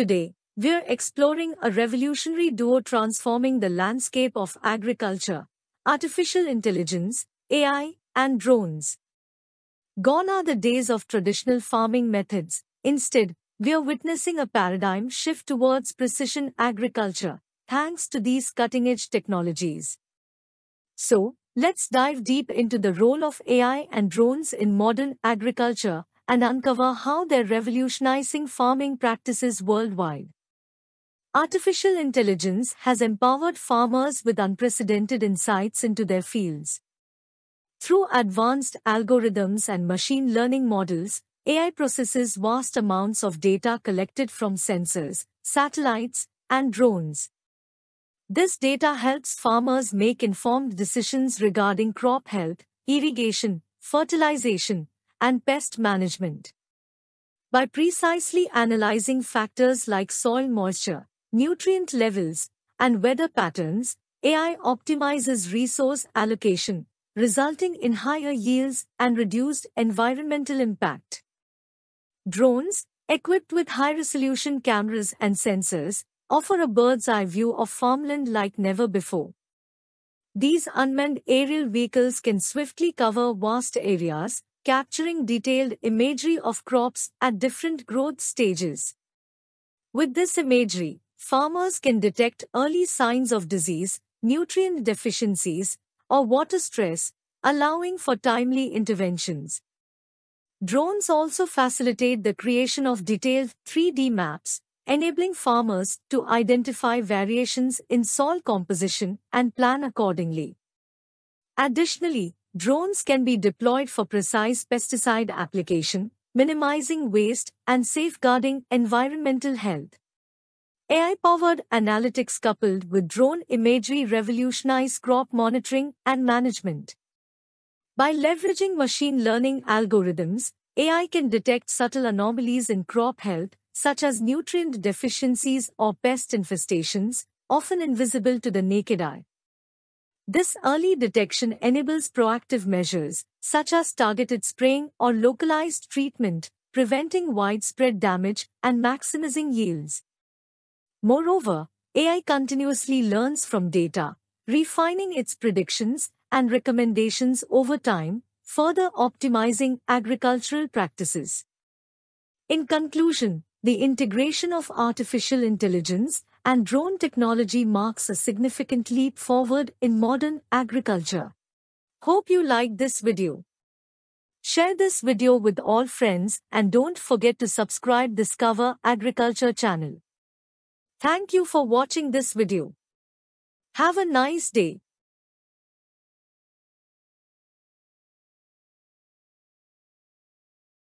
Today, we're exploring a revolutionary duo transforming the landscape of agriculture, artificial intelligence, AI, and drones. Gone are the days of traditional farming methods. Instead, we're witnessing a paradigm shift towards precision agriculture, thanks to these cutting-edge technologies. So, let's dive deep into the role of AI and drones in modern agriculture, and uncover how they're revolutionizing farming practices worldwide. Artificial intelligence has empowered farmers with unprecedented insights into their fields. Through advanced algorithms and machine learning models, AI processes vast amounts of data collected from sensors, satellites, and drones. This data helps farmers make informed decisions regarding crop health, irrigation, fertilization, and pest management. By precisely analyzing factors like soil moisture, nutrient levels, and weather patterns, AI optimizes resource allocation, resulting in higher yields and reduced environmental impact. Drones, equipped with high-resolution cameras and sensors, offer a bird's-eye view of farmland like never before. These unmanned aerial vehicles can swiftly cover vast areas, capturing detailed imagery of crops at different growth stages. With this imagery, farmers can detect early signs of disease, nutrient deficiencies, or water stress, allowing for timely interventions. Drones also facilitate the creation of detailed 3D maps, enabling farmers to identify variations in soil composition and plan accordingly. Additionally, Drones can be deployed for precise pesticide application, minimizing waste and safeguarding environmental health. AI-powered analytics coupled with drone imagery revolutionize crop monitoring and management. By leveraging machine learning algorithms, AI can detect subtle anomalies in crop health, such as nutrient deficiencies or pest infestations, often invisible to the naked eye. This early detection enables proactive measures, such as targeted spraying or localized treatment, preventing widespread damage and maximizing yields. Moreover, AI continuously learns from data, refining its predictions and recommendations over time, further optimizing agricultural practices. In conclusion, the integration of artificial intelligence and drone technology marks a significant leap forward in modern agriculture. Hope you like this video. Share this video with all friends and don't forget to subscribe Discover Agriculture channel. Thank you for watching this video. Have a nice day.